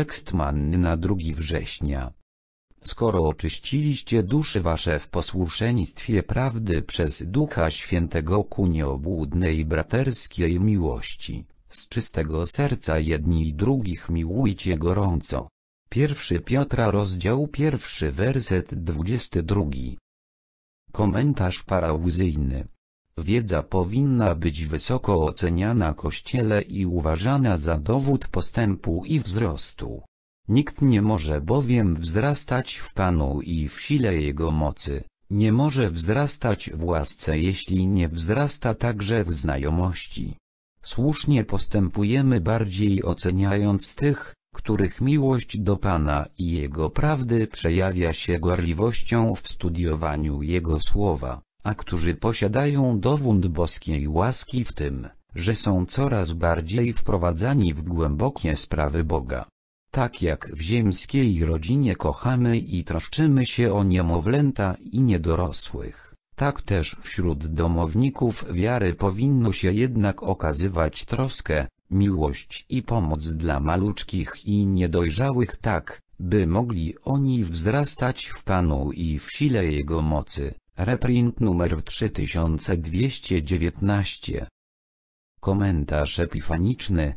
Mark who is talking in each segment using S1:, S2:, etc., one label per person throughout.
S1: Tekst manny na 2 września. Skoro oczyściliście duszy wasze w posłuszeństwie prawdy przez Ducha Świętego ku nieobłudnej braterskiej miłości, z czystego serca jedni i drugich miłujcie gorąco. 1 Piotra rozdział 1 werset 22. Komentarz parauzyjny Wiedza powinna być wysoko oceniana Kościele i uważana za dowód postępu i wzrostu. Nikt nie może bowiem wzrastać w Panu i w sile Jego mocy, nie może wzrastać w łasce jeśli nie wzrasta także w znajomości. Słusznie postępujemy bardziej oceniając tych, których miłość do Pana i Jego prawdy przejawia się gorliwością w studiowaniu Jego słowa a którzy posiadają dowód boskiej łaski w tym, że są coraz bardziej wprowadzani w głębokie sprawy Boga. Tak jak w ziemskiej rodzinie kochamy i troszczymy się o niemowlęta i niedorosłych, tak też wśród domowników wiary powinno się jednak okazywać troskę, miłość i pomoc dla maluczkich i niedojrzałych tak, by mogli oni wzrastać w Panu i w sile Jego mocy. Reprint numer 3219. Komentarz epifaniczny.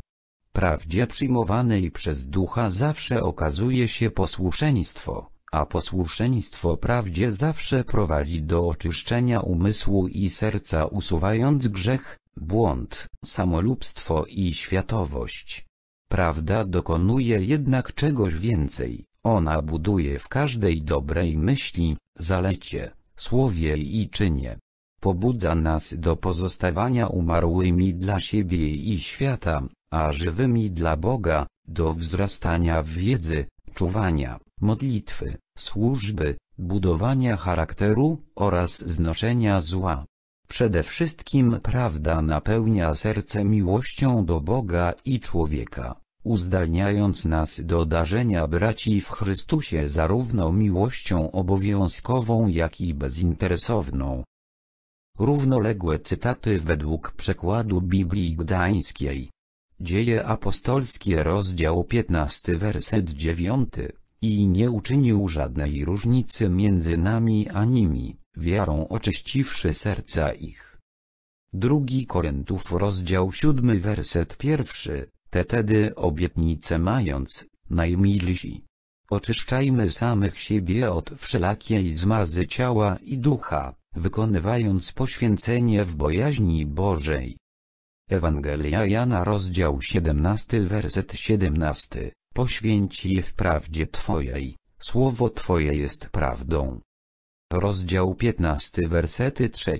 S1: Prawdzie przyjmowanej przez ducha zawsze okazuje się posłuszeństwo, a posłuszeństwo prawdzie zawsze prowadzi do oczyszczenia umysłu i serca usuwając grzech, błąd, samolubstwo i światowość. Prawda dokonuje jednak czegoś więcej, ona buduje w każdej dobrej myśli, zalecie słowie i czynie. Pobudza nas do pozostawania umarłymi dla siebie i świata, a żywymi dla Boga, do wzrastania w wiedzy, czuwania, modlitwy, służby, budowania charakteru oraz znoszenia zła. Przede wszystkim prawda napełnia serce miłością do Boga i człowieka uzdalniając nas do darzenia braci w Chrystusie zarówno miłością obowiązkową jak i bezinteresowną. Równoległe cytaty według przekładu Biblii Gdańskiej. Dzieje apostolskie rozdział 15 werset 9 i nie uczynił żadnej różnicy między nami a nimi, wiarą oczyściwszy serca ich. Drugi Korentów rozdział 7 werset pierwszy te tedy obietnice mając, najmilsi. Oczyszczajmy samych siebie od wszelakiej zmazy ciała i ducha, wykonywając poświęcenie w bojaźni Bożej. Ewangelia Jana rozdział 17 werset 17, poświęć je w prawdzie Twojej, słowo Twoje jest prawdą. Rozdział 15 wersety 3,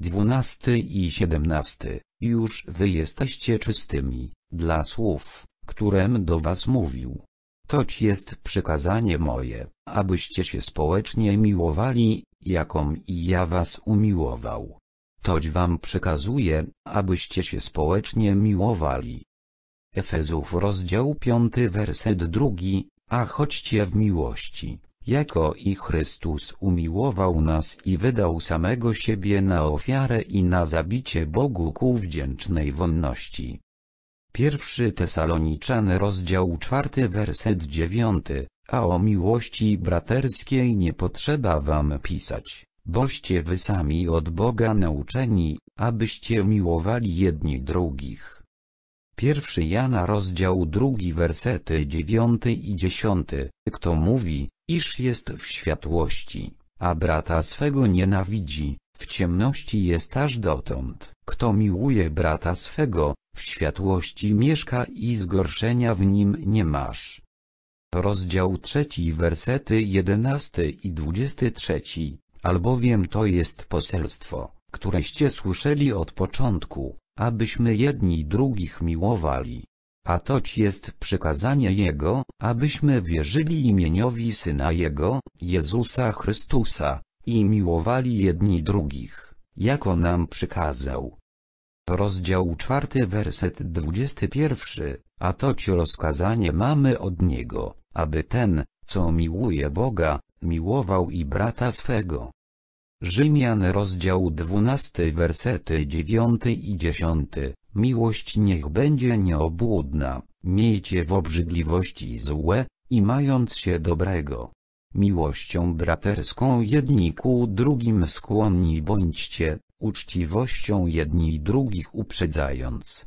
S1: dwunasty i siedemnasty, już wy jesteście czystymi, dla słów, którem do was mówił. Toć jest przykazanie moje, abyście się społecznie miłowali, jaką i ja was umiłował. Toć wam przykazuje, abyście się społecznie miłowali. Efezów rozdział 5 werset 2, a chodźcie w miłości jako i Chrystus umiłował nas i wydał samego siebie na ofiarę i na zabicie Bogu ku wdzięcznej wonności. Pierwszy Tesaloniczan rozdział czwarty werset dziewiąty, a o miłości braterskiej nie potrzeba wam pisać, boście wy sami od Boga nauczeni, abyście miłowali jedni drugich. Pierwszy Jana rozdział drugi wersety dziewiąty i dziesiąty, kto mówi, iż jest w światłości, a brata swego nienawidzi, w ciemności jest aż dotąd. Kto miłuje brata swego, w światłości mieszka i zgorszenia w nim nie masz. Rozdział trzeci wersety jedenasty i dwudziesty trzeci, albowiem to jest poselstwo, któreście słyszeli od początku, abyśmy jedni drugich miłowali. A toć jest przykazanie Jego, abyśmy wierzyli imieniowi Syna Jego, Jezusa Chrystusa, i miłowali jedni drugich, jako nam przykazał. Rozdział czwarty werset dwudziesty pierwszy, a toć rozkazanie mamy od Niego, aby ten, co miłuje Boga, miłował i brata swego. Rzymian rozdział 12 wersety 9 i 10, miłość niech będzie nieobłudna, miejcie w obrzydliwości złe, i mając się dobrego. Miłością braterską jedni ku drugim skłonni bądźcie, uczciwością jedni drugich uprzedzając.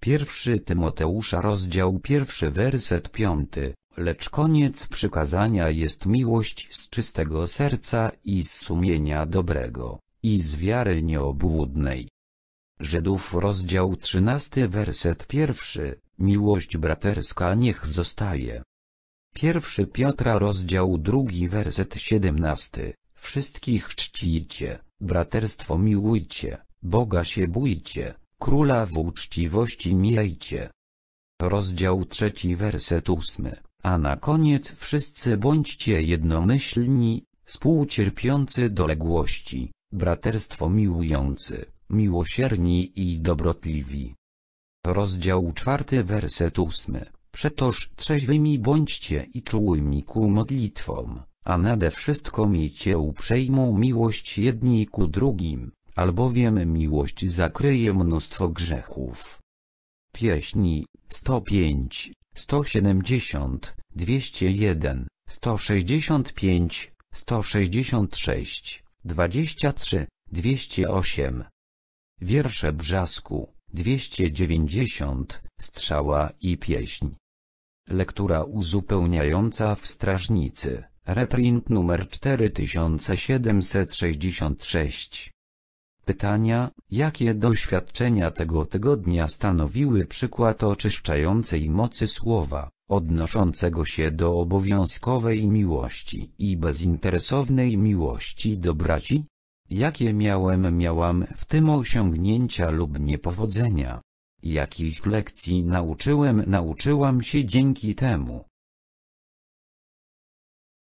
S1: Pierwszy Tymoteusza rozdział pierwszy werset piąty, lecz koniec przykazania jest miłość z czystego serca i z sumienia dobrego, i z wiary nieobłudnej. Żydów rozdział 13 werset pierwszy, miłość braterska niech zostaje. 1 Piotra rozdział 2 werset 17, wszystkich czcijcie, braterstwo miłujcie, Boga się bójcie, króla w uczciwości miejcie. Rozdział 3 werset 8, a na koniec wszyscy bądźcie jednomyślni, współcierpiący doległości, braterstwo miłujący miłosierni i dobrotliwi. Rozdział czwarty werset ósmy. Przetoż trzeźwymi bądźcie i czułymi ku modlitwom, a nade wszystko miejcie uprzejmą miłość jedni ku drugim, albowiem miłość zakryje mnóstwo grzechów. Pieśni 105, 170, 201, 165, 166, 23, 208 Wiersze Brzasku, 290, Strzała i Pieśń. Lektura uzupełniająca w Strażnicy, reprint numer 4766. Pytania, jakie doświadczenia tego tygodnia stanowiły przykład oczyszczającej mocy słowa, odnoszącego się do obowiązkowej miłości i bezinteresownej miłości do braci? Jakie miałem miałam w tym osiągnięcia lub niepowodzenia? Jakich lekcji nauczyłem nauczyłam się dzięki temu?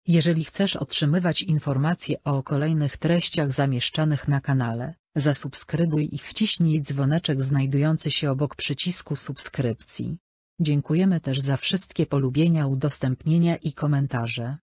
S1: Jeżeli chcesz otrzymywać informacje o kolejnych treściach zamieszczanych na kanale, zasubskrybuj i wciśnij dzwoneczek znajdujący się obok przycisku subskrypcji. Dziękujemy też za wszystkie polubienia udostępnienia i komentarze.